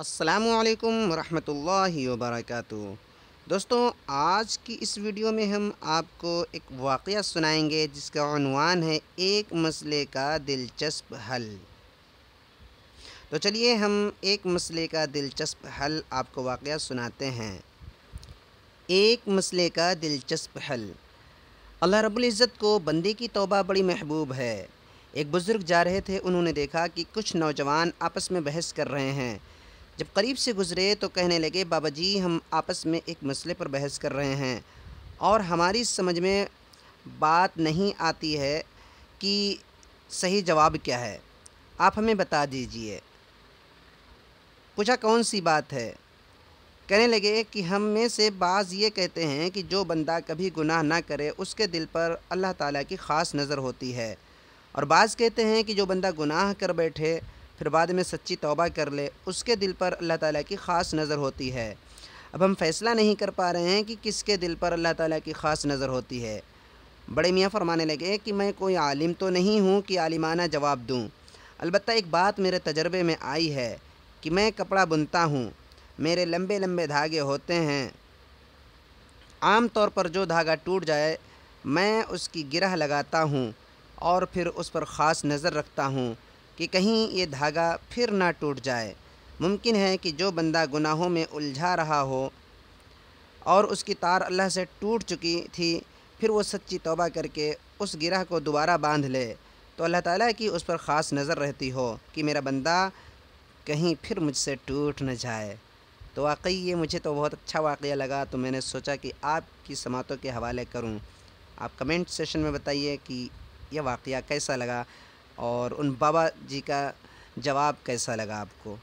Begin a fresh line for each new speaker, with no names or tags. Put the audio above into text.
असलकम वरहमतुल्लाहि वबरकatuh दोस्तों आज की इस वीडियो में हम आपको एक वाक़ सुनाएंगे जिसका अनवान है एक मसले का दिलचस्प हल तो चलिए हम एक मसले का दिलचस्प हल आपको वाक़ सुनाते हैं एक मसले का दिलचस्प हल अल्लाह रब्बुल इज़्ज़त को बंदे की तौबा बड़ी महबूब है एक बुज़ुर्ग जा रहे थे उन्होंने देखा कि कुछ नौजवान आपस में बहस कर रहे हैं जब करीब से गुज़रे तो कहने लगे बाबा जी हम आपस में एक मसले पर बहस कर रहे हैं और हमारी समझ में बात नहीं आती है कि सही जवाब क्या है आप हमें बता दीजिए पूछा कौन सी बात है कहने लगे कि हम में से बाज़ ये कहते हैं कि जो बंदा कभी गुनाह ना करे उसके दिल पर अल्लाह ताला की ख़ास नज़र होती है और बाज़ कहते हैं कि जो बंदा गुनाह कर बैठे फिर बाद में सच्ची तौबा कर ले उसके दिल पर अल्लाह ताला की ख़ास नज़र होती है अब हम फैसला नहीं कर पा रहे हैं कि किसके दिल पर अल्लाह ताला की ख़ास नज़र होती है बड़े मियाँ फरमाने लगे कि मैं कोई आलिम तो नहीं हूँ कि आलिमाना जवाब दूँ अलबत् एक बात मेरे तजर्बे में आई है कि मैं कपड़ा बुनता हूँ मेरे लंबे लंबे धागे होते हैं आम तौर पर जो धागा टूट जाए मैं उसकी गिरह लगाता हूँ और फिर उस पर ख़ास नज़र रखता हूँ कि कहीं ये धागा फिर ना टूट जाए मुमकिन है कि जो बंदा गुनाहों में उलझा रहा हो और उसकी तार अल्लाह से टूट चुकी थी फिर वो सच्ची तौबा करके उस गिरह को दोबारा बांध ले तो अल्लाह ताला की उस पर ख़ास नज़र रहती हो कि मेरा बंदा कहीं फिर मुझसे टूट न जाए तो वाकई ये मुझे तो बहुत अच्छा वाक़ लगा तो मैंने सोचा कि आपकी समातों के हवाले करूँ आप कमेंट सेशन में बताइए कि यह वाक़ कैसा लगा और उन बाबा जी का जवाब कैसा लगा आपको